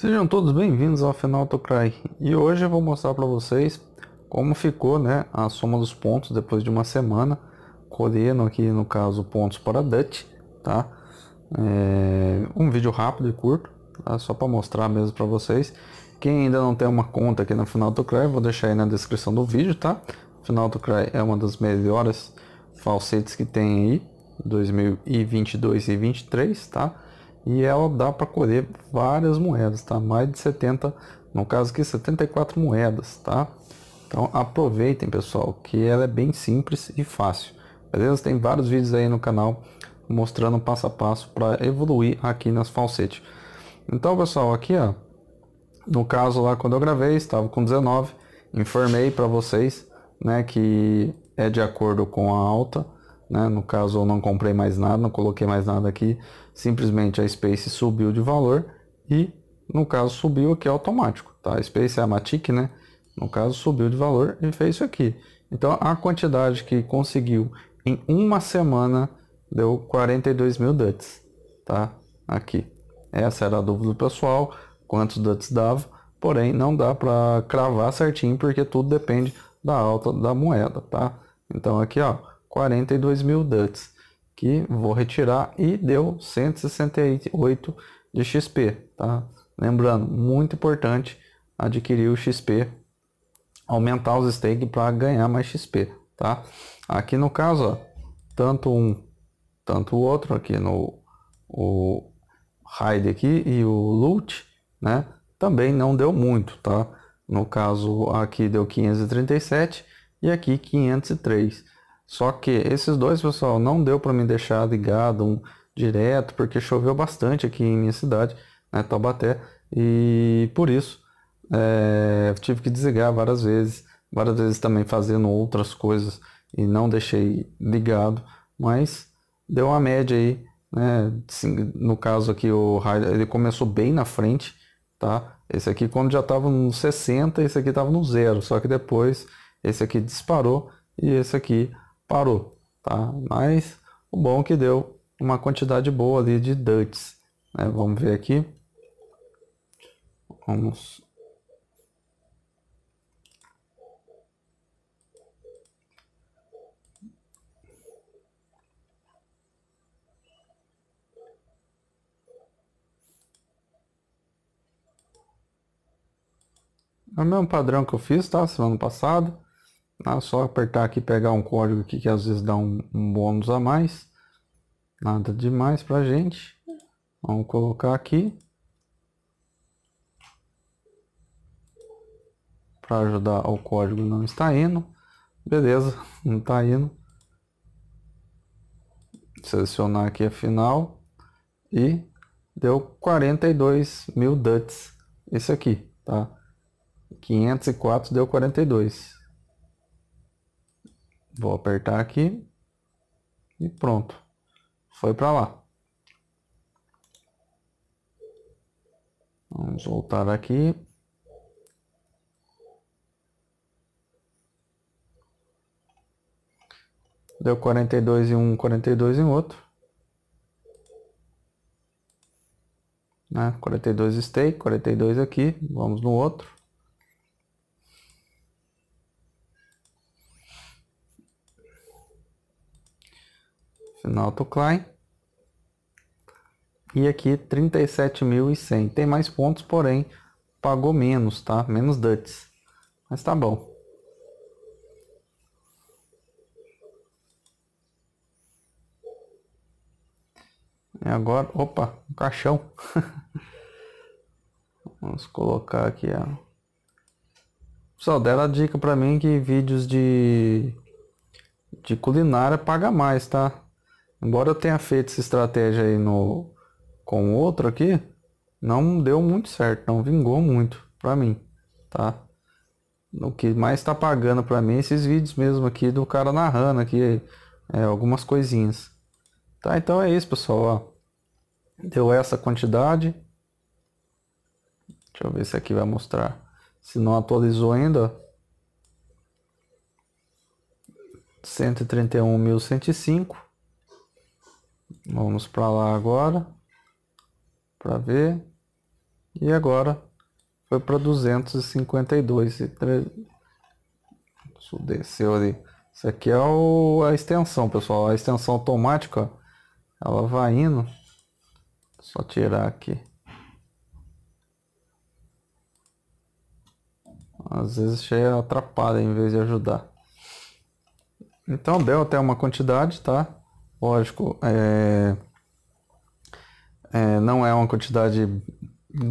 Sejam todos bem-vindos ao Final Autocry e hoje eu vou mostrar para vocês como ficou né, a soma dos pontos depois de uma semana colhendo aqui no caso pontos para Dutch tá? É, um vídeo rápido e curto tá? só para mostrar mesmo para vocês quem ainda não tem uma conta aqui no Final Autocry vou deixar aí na descrição do vídeo tá? Final Autocry é uma das melhores falsetes que tem aí 2022 e 2023 tá? e ela dá para colher várias moedas, tá? Mais de 70, no caso aqui 74 moedas, tá? Então aproveitem pessoal, que ela é bem simples e fácil, beleza? Tem vários vídeos aí no canal mostrando passo a passo para evoluir aqui nas falsetes. Então pessoal, aqui ó, no caso lá quando eu gravei, estava com 19, informei para vocês, né, que é de acordo com a alta, né? No caso, eu não comprei mais nada, não coloquei mais nada aqui. Simplesmente a Space subiu de valor e, no caso, subiu aqui automático. Tá? A Space é a Matic, né? No caso, subiu de valor e fez isso aqui. Então, a quantidade que conseguiu em uma semana deu 42 mil duts, tá? Aqui. Essa era a dúvida do pessoal, quantos duts dava. Porém, não dá para cravar certinho, porque tudo depende da alta da moeda, tá? Então, aqui, ó, 42 mil duts, que vou retirar e deu 168 de XP, tá? Lembrando, muito importante adquirir o XP, aumentar os stake para ganhar mais XP, tá? Aqui no caso, ó, tanto um, tanto o outro aqui no o raid aqui e o loot, né? Também não deu muito, tá? No caso aqui deu 537 e aqui 503. Só que esses dois, pessoal, não deu para me deixar ligado um direto, porque choveu bastante aqui em minha cidade, né, Taubaté, e por isso é, tive que desligar várias vezes, várias vezes também fazendo outras coisas e não deixei ligado, mas deu uma média aí, né, no caso aqui o raio, ele começou bem na frente, tá? Esse aqui quando já estava no 60, esse aqui estava no zero, só que depois esse aqui disparou e esse aqui parou, tá? Mas o bom é que deu uma quantidade boa ali de duds, né? Vamos ver aqui. Vamos É o mesmo padrão que eu fiz, tá? Semana passada. Ah, só apertar aqui pegar um código aqui que às vezes dá um, um bônus a mais. Nada demais pra gente. Vamos colocar aqui. Para ajudar o código não está indo. Beleza, não está indo. Selecionar aqui a final. E deu 42 mil duts. Esse aqui, tá? 504 deu 42. Vou apertar aqui e pronto. Foi para lá. Vamos voltar aqui. Deu 42 em um, 42 em outro. Né? 42 e 42 aqui. Vamos no outro. Final Klein. E aqui 37.100. Tem mais pontos, porém pagou menos, tá? Menos duts. Mas tá bom. E agora, opa, um caixão. Vamos colocar aqui a. Pessoal, dela dica para mim que vídeos de, de culinária paga mais, tá? Embora eu tenha feito essa estratégia aí no com outro aqui, não deu muito certo, não vingou muito para mim, tá? O que mais tá pagando para mim é esses vídeos mesmo aqui do cara narrando aqui é, algumas coisinhas. Tá, então é isso, pessoal, ó. Deu essa quantidade. Deixa eu ver se aqui vai mostrar. Se não atualizou ainda, 131.105 Vamos para lá agora. Para ver. E agora foi para 252. E Isso desceu ali. Isso aqui é o, a extensão, pessoal. A extensão automática, ela vai indo. Só tirar aqui. Às vezes chega atrapalha em vez de ajudar. Então deu até uma quantidade, tá? Lógico, é, é, não é uma quantidade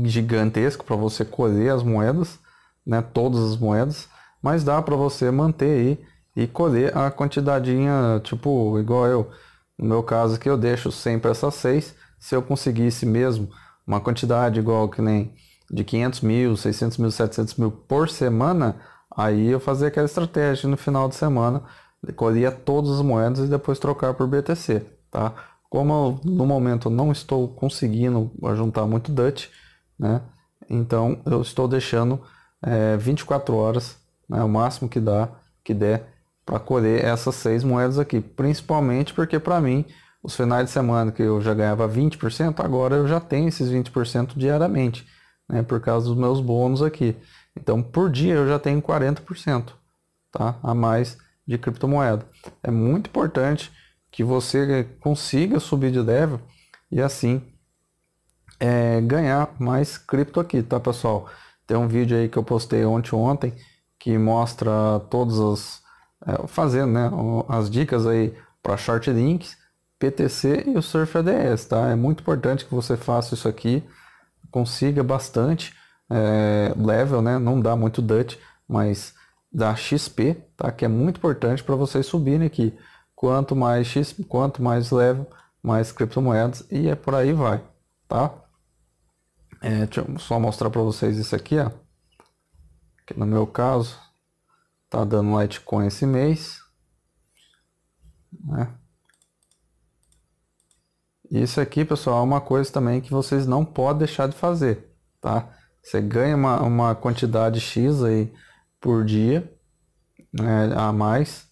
gigantesca para você colher as moedas, né, todas as moedas, mas dá para você manter aí e colher a quantidadinha, tipo, igual eu, no meu caso que eu deixo sempre essas seis, se eu conseguisse mesmo uma quantidade igual que nem de 500 mil, 600 mil, 700 mil por semana, aí eu fazia aquela estratégia no final de semana colher todas as moedas e depois trocar por BTC, tá? Como eu, no momento não estou conseguindo juntar muito Dutch, né? Então eu estou deixando é, 24 horas, né, o máximo que dá, que der, para colher essas seis moedas aqui. Principalmente porque para mim, os finais de semana que eu já ganhava 20%, agora eu já tenho esses 20% diariamente, né? Por causa dos meus bônus aqui. Então por dia eu já tenho 40%, tá? A mais de criptomoeda. É muito importante que você consiga subir de level e assim é, ganhar mais cripto aqui, tá pessoal? Tem um vídeo aí que eu postei ontem ontem que mostra todas as é, fazendo né, as dicas aí para short links, PTC e o Surf ADS, tá? É muito importante que você faça isso aqui, consiga bastante é, level, né? Não dá muito Dutch, mas da XP, tá? que é muito importante para vocês subirem aqui. Quanto mais X, quanto mais leve, mais criptomoedas e é por aí vai, tá? É, deixa eu só mostrar para vocês isso aqui, ó. Que no meu caso, tá dando Litecoin esse mês, né? Isso aqui, pessoal, é uma coisa também que vocês não podem deixar de fazer, tá? Você ganha uma, uma quantidade X aí por dia né, a mais.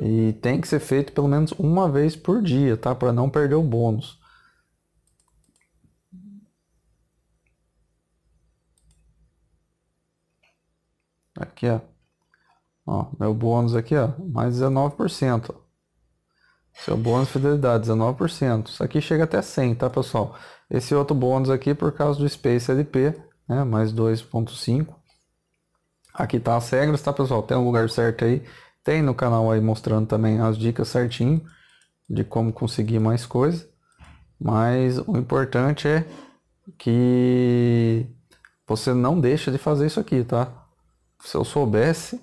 E tem que ser feito pelo menos uma vez por dia, tá? Para não perder o bônus. Aqui, ó. ó meu bônus aqui, ó. Mais 19%. Seu bônus fidelidade, 19%. Isso aqui chega até 100, tá, pessoal? Esse outro bônus aqui, por causa do Space LP, né? Mais 2,5%. Aqui tá as regras, tá pessoal? Tem um lugar certo aí. Tem no canal aí mostrando também as dicas certinho de como conseguir mais coisa. Mas o importante é que você não deixa de fazer isso aqui, tá? Se eu soubesse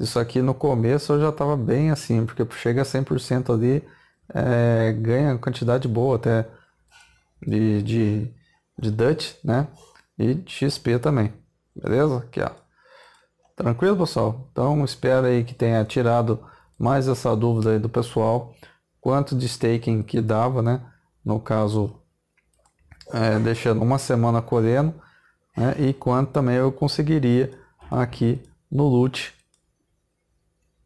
isso aqui no começo, eu já tava bem assim, porque chega a 100% ali, é, ganha quantidade boa até de, de, de Dutch, né? E XP também, beleza? Aqui, ó. Tranquilo, pessoal? Então, espero aí que tenha tirado mais essa dúvida aí do pessoal. Quanto de staking que dava, né? No caso, é, deixando uma semana colhendo. Né? E quanto também eu conseguiria aqui no loot.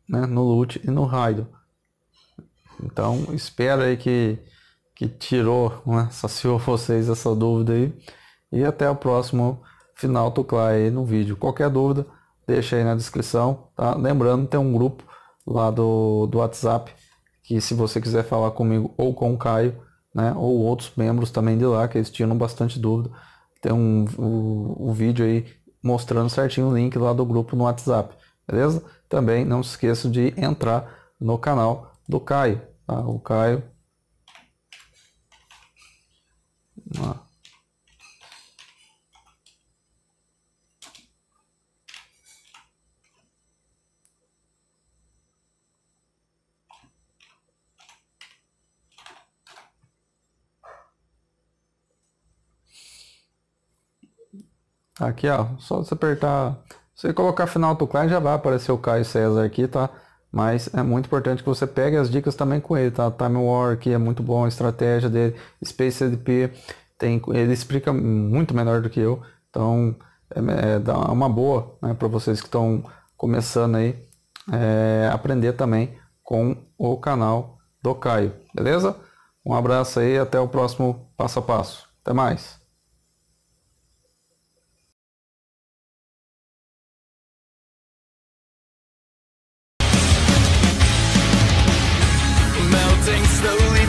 Né? No loot e no raio. Então, espero aí que, que tirou, né? saciou vocês essa dúvida aí. E até o próximo final Tuclay aí no vídeo. Qualquer dúvida deixa aí na descrição, tá? Lembrando, tem um grupo lá do, do WhatsApp que se você quiser falar comigo ou com o Caio, né, ou outros membros também de lá, que eles tinham bastante dúvida, tem um, o vídeo aí mostrando certinho o link lá do grupo no WhatsApp, beleza? Também não se esqueça de entrar no canal do Caio, tá? O Caio Aqui, ó, só você apertar, você colocar final do cliente já vai aparecer o Caio César aqui, tá? Mas é muito importante que você pegue as dicas também com ele, tá? Time War aqui é muito bom, a estratégia dele, Space ADP, tem, ele explica muito melhor do que eu, então é, é dá uma boa né, para vocês que estão começando aí é, aprender também com o canal do Caio, beleza? Um abraço aí, até o próximo passo a passo. Até mais! melting slowly